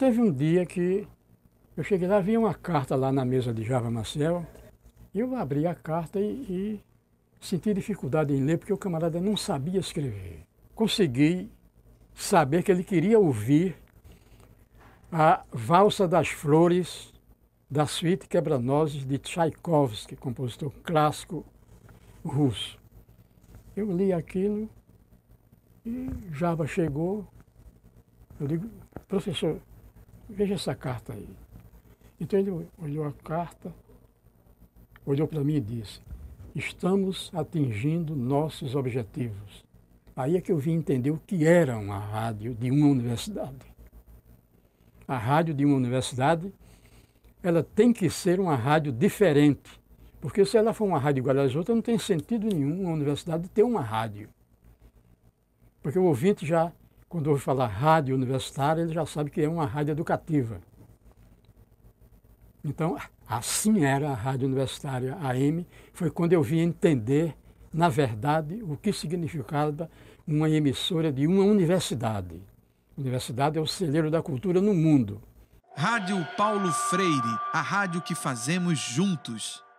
Teve um dia que eu cheguei lá, vi uma carta lá na mesa de Java Maciel. Eu abri a carta e, e senti dificuldade em ler, porque o camarada não sabia escrever. Consegui saber que ele queria ouvir a Valsa das Flores da suíte quebra de Tchaikovsky, compositor clássico russo. Eu li aquilo e Java chegou. Eu digo, professor, veja essa carta aí. Então ele olhou a carta, olhou para mim e disse, estamos atingindo nossos objetivos. Aí é que eu vim entender o que era uma rádio de uma universidade. A rádio de uma universidade, ela tem que ser uma rádio diferente. Porque se ela for uma rádio igual às outras, não tem sentido nenhum uma universidade ter uma rádio. Porque o ouvinte já quando ouve falar rádio universitária, ele já sabe que é uma rádio educativa. Então, assim era a rádio universitária AM. Foi quando eu vim entender, na verdade, o que significava uma emissora de uma universidade. A universidade é o celeiro da cultura no mundo. Rádio Paulo Freire, a rádio que fazemos juntos.